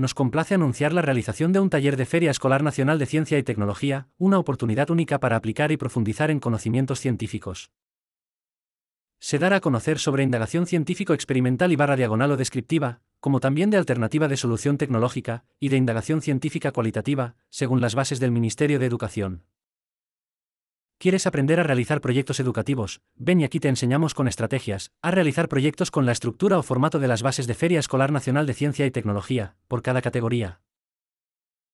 nos complace anunciar la realización de un taller de Feria Escolar Nacional de Ciencia y Tecnología, una oportunidad única para aplicar y profundizar en conocimientos científicos. Se dará a conocer sobre indagación científico-experimental y barra diagonal o descriptiva, como también de alternativa de solución tecnológica y de indagación científica cualitativa, según las bases del Ministerio de Educación. ¿Quieres aprender a realizar proyectos educativos? Ven y aquí te enseñamos con estrategias a realizar proyectos con la estructura o formato de las bases de Feria Escolar Nacional de Ciencia y Tecnología, por cada categoría.